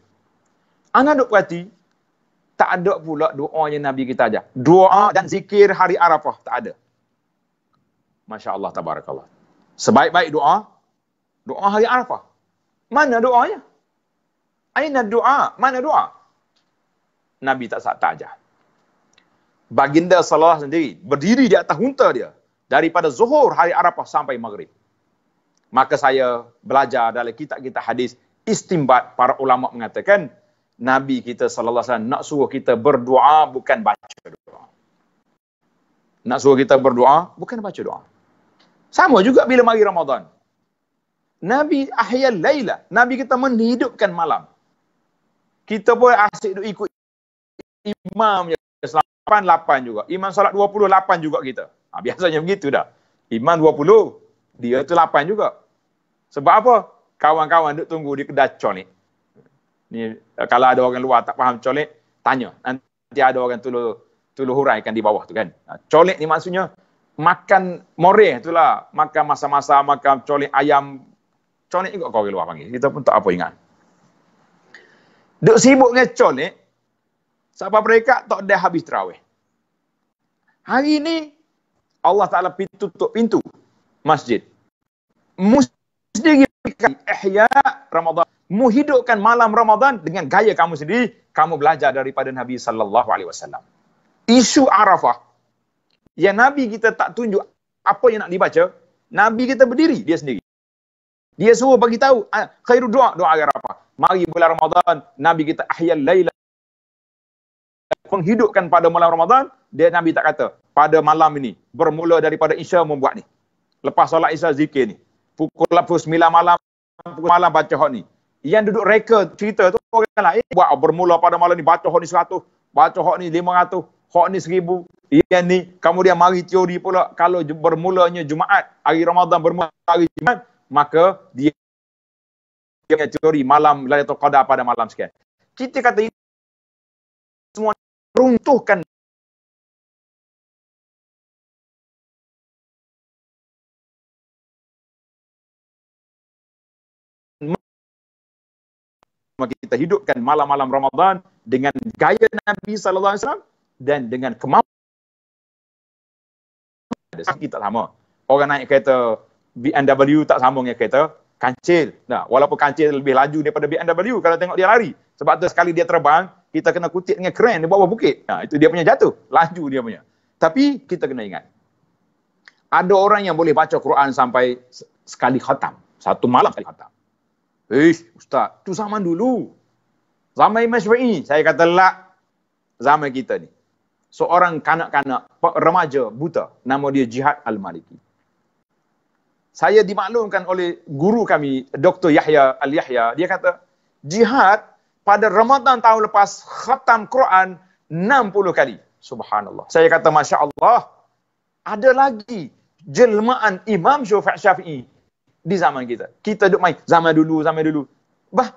ana duk perhati tak ada pula doa yang nabi kita aja doa dan zikir hari arafah tak ada masya-Allah tabarakallah sebaik-baik doa doa hari arafah mana doanya aina doa mana doa nabi tak sempat ajar baginda salah sendiri berdiri di atas unta dia daripada zuhur hari arafah sampai maghrib maka saya belajar dalam kitab kita hadis istimbat para ulama mengatakan Nabi kita sallallahu alaihi wasallam nak suruh kita berdoa bukan baca doa. Nak suruh kita berdoa bukan baca doa. Sama juga bila mari Ramadan. Nabi ahya laila, Nabi kita menghidupkan malam. Kita pun asyik duk ikut imam je. 88 juga. Imam solat 28 juga kita. Ha, biasanya begitu dah. Imam 20, dia tu 8 juga. Sebab apa? Kawan-kawan duk tunggu di kedai colik. Ni eh, kalau ada orang luar tak faham colik, tanya. Nanti ada orang tulu tulu huraikan di bawah tu kan. Ha, colik ni maksudnya makan moreh itulah. Makan masa-masa, makan colik ayam. Colik juga kau orang luar panggil. Kita pun tak apa ingat. Duk sibuk dengan colik, siapa mereka tak dah habis terawih. Hari ini, Allah Ta'ala pintu tutup pintu masjid. Mus- sendiri ihya Ramadan menghidupkan malam Ramadan dengan gaya kamu sendiri kamu belajar daripada Nabi sallallahu alaihi wasallam isu Arafah yang Nabi kita tak tunjuk apa yang nak dibaca Nabi kita berdiri dia sendiri dia suruh bagi tahu ah, khairu doa doa agar apa mari bulan Ramadan Nabi kita ahya laila menghidupkan pada malam Ramadan dia Nabi tak kata pada malam ini bermula daripada isya membuat ni lepas solat isya zikir ni pukul 9 malam pukul malam baca hot ni yang duduk reka cerita tu orang lah eh buat bermula pada malam ni baca hot ni 100 baca hot ni 500 hot ni 1000 yang ni kemudian mari teori pula kalau bermulanya Jumaat hari Ramadan bermula hari Jumaat maka dia dia teori malam Lailatul Qadar pada malam sekian kita kata ini semua runtuhkan maka kita hidupkan malam-malam Ramadan dengan gaya Nabi sallallahu alaihi dan dengan kemampuan ada sikit tak sama. Orang naik kereta BMW tak sambung dengan kereta kancil. Nah, walaupun kancil lebih laju daripada BMW kalau tengok dia lari. Sebab tu sekali dia terbang, kita kena kutip dengan keren di bawah bukit. Nah, itu dia punya jatuh. Laju dia punya. Tapi kita kena ingat. Ada orang yang boleh baca Quran sampai sekali khatam. Satu malam sekali khatam. Eh, Ustaz, tu zaman dulu. Zaman Imam Syafi'i. Saya kata, lah, zaman kita ni. Seorang kanak-kanak, remaja, buta. Nama dia Jihad Al-Maliki. Saya dimaklumkan oleh guru kami, Dr. Yahya Al-Yahya. Dia kata, Jihad pada Ramadan tahun lepas khatam Quran 60 kali. Subhanallah. Saya kata, Masya Allah, ada lagi jelmaan Imam Syafi'i di zaman kita. Kita duk main zaman dulu, zaman dulu. Bah,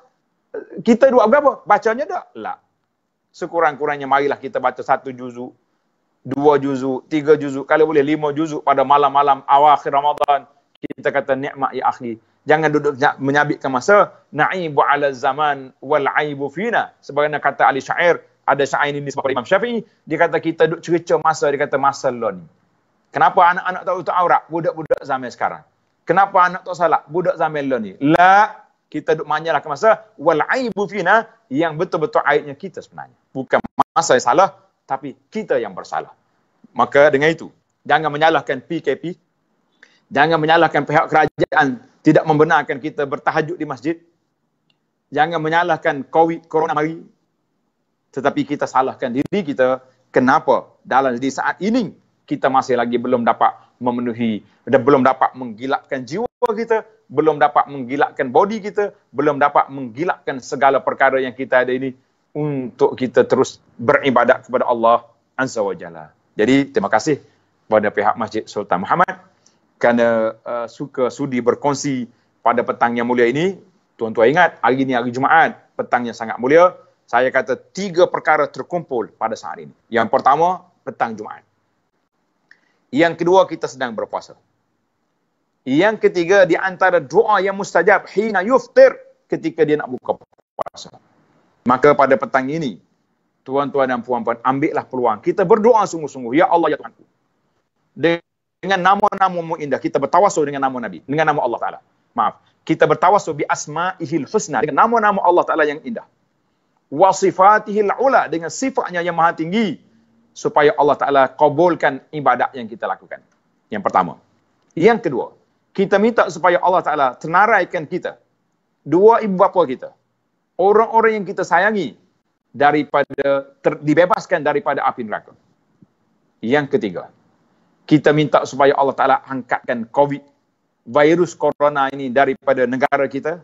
kita duk berapa? Bacanya dah Lah. Sekurang-kurangnya marilah kita baca satu juzuk, dua juzuk, tiga juzuk, kalau boleh lima juzuk pada malam-malam awal akhir Ramadan. Kita kata nikmat ya akhi. Jangan duduk menyabitkan masa. Na'ibu ala zaman wal aibu fina. Sebagaimana kata Ali Syair, ada syair ini sebab Imam Syafi'i. Dia kata kita duduk cerita masa, dia kata masa lon. Kenapa anak-anak tak tahu aurat budak-budak zaman sekarang? Kenapa anak tak salah? Budak zaman lo lah ni. La, kita duk manjalah ke masa. Wal aibu fina, yang betul-betul aibnya kita sebenarnya. Bukan masa yang salah, tapi kita yang bersalah. Maka dengan itu, jangan menyalahkan PKP. Jangan menyalahkan pihak kerajaan tidak membenarkan kita bertahajud di masjid. Jangan menyalahkan COVID, corona mari. Tetapi kita salahkan diri kita. Kenapa dalam di saat ini kita masih lagi belum dapat memenuhi dan belum dapat menggilakkan jiwa kita, belum dapat menggilakkan body kita, belum dapat menggilakkan segala perkara yang kita ada ini untuk kita terus beribadat kepada Allah Azza wa Jalla. Jadi terima kasih kepada pihak Masjid Sultan Muhammad kerana uh, suka sudi berkongsi pada petang yang mulia ini. Tuan-tuan ingat hari ini hari Jumaat, petang yang sangat mulia. Saya kata tiga perkara terkumpul pada saat ini. Yang pertama, petang Jumaat. Yang kedua kita sedang berpuasa. Yang ketiga di antara doa yang mustajab hina yuftir ketika dia nak buka puasa. Maka pada petang ini tuan-tuan dan puan-puan ambillah peluang kita berdoa sungguh-sungguh ya Allah ya Tuhanku. Dengan nama-namamu indah kita bertawasul dengan nama Nabi, dengan nama Allah Taala. Maaf, kita bertawasul bi asma'ihil husna dengan nama-nama Allah Taala yang indah. Wasifatihil ula dengan sifatnya yang maha tinggi supaya Allah Ta'ala kabulkan ibadat yang kita lakukan. Yang pertama. Yang kedua, kita minta supaya Allah Ta'ala ternaraikan kita, dua ibu bapa kita, orang-orang yang kita sayangi, daripada ter, dibebaskan daripada api neraka. Yang ketiga, kita minta supaya Allah Ta'ala angkatkan COVID, virus corona ini daripada negara kita,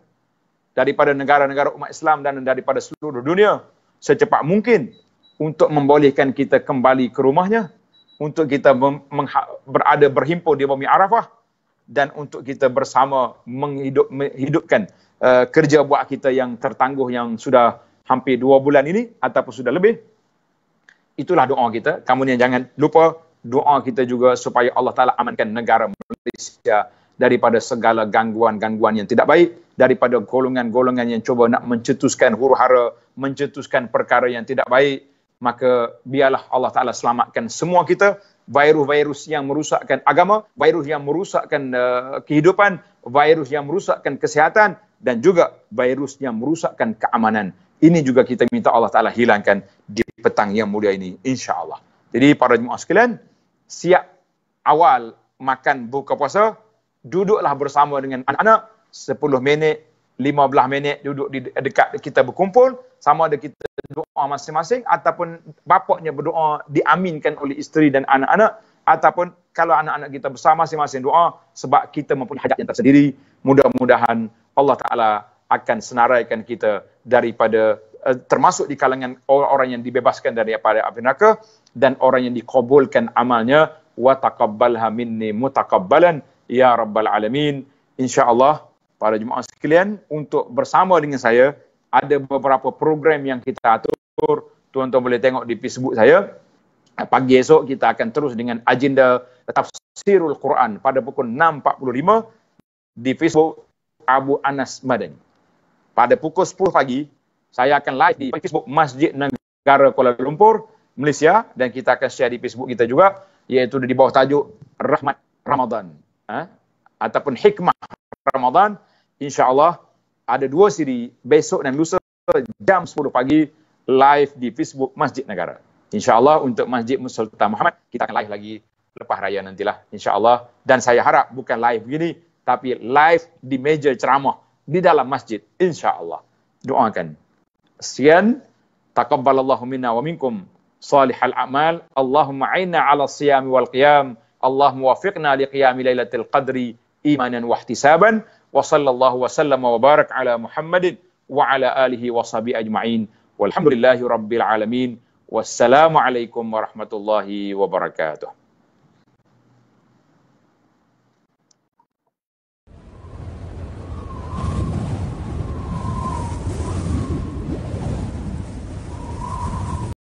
daripada negara-negara umat Islam dan daripada seluruh dunia secepat mungkin untuk membolehkan kita kembali ke rumahnya, untuk kita berada berhimpun di bumi Arafah dan untuk kita bersama menghidup- menghidupkan uh, kerja buat kita yang tertangguh yang sudah hampir dua bulan ini ataupun sudah lebih. Itulah doa kita. Kamu yang jangan lupa doa kita juga supaya Allah Ta'ala amankan negara Malaysia daripada segala gangguan-gangguan yang tidak baik, daripada golongan-golongan yang cuba nak mencetuskan huru-hara, mencetuskan perkara yang tidak baik, maka biarlah Allah Ta'ala selamatkan semua kita virus-virus yang merusakkan agama, virus yang merusakkan uh, kehidupan, virus yang merusakkan kesihatan dan juga virus yang merusakkan keamanan. Ini juga kita minta Allah Ta'ala hilangkan di petang yang mulia ini Insya Allah. Jadi para jemaah sekalian, siap awal makan buka puasa, duduklah bersama dengan anak-anak 10 minit, 15 minit duduk di dekat kita berkumpul sama ada kita doa masing-masing ataupun bapaknya berdoa diaminkan oleh isteri dan anak-anak ataupun kalau anak-anak kita bersama masing-masing doa sebab kita mempunyai hajat yang tersendiri mudah-mudahan Allah Ta'ala akan senaraikan kita daripada eh, termasuk di kalangan orang-orang yang dibebaskan daripada api neraka dan orang yang dikabulkan amalnya wa taqabbalha minni mutaqabbalan ya rabbal alamin insyaallah para jemaah sekalian untuk bersama dengan saya ada beberapa program yang kita atur. Tuan-tuan boleh tengok di Facebook saya. Pagi esok kita akan terus dengan agenda Tafsirul Quran pada pukul 6.45 di Facebook Abu Anas Madani. Pada pukul 10 pagi, saya akan live di Facebook Masjid Negara Kuala Lumpur, Malaysia dan kita akan share di Facebook kita juga iaitu di bawah tajuk Rahmat Ramadan. Ha? ataupun hikmah Ramadan insyaallah ada dua siri besok dan lusa jam 10 pagi live di Facebook Masjid Negara. InsyaAllah untuk Masjid Sultan Muhammad kita akan live lagi lepas raya nantilah insyaAllah. Dan saya harap bukan live begini tapi live di meja ceramah di dalam masjid insyaAllah. Doakan. Sekian. Taqabbalallahu minna wa minkum salihal amal. Allahumma aina ala siyami wal qiyam. Allahumma wafiqna li qiyami laylatil qadri imanan wa ihtisaban. وصلى الله وسلم وبارك على محمد وعلى آله وصحبه أجمعين والحمد لله رب العالمين والسلام عليكم ورحمة الله وبركاته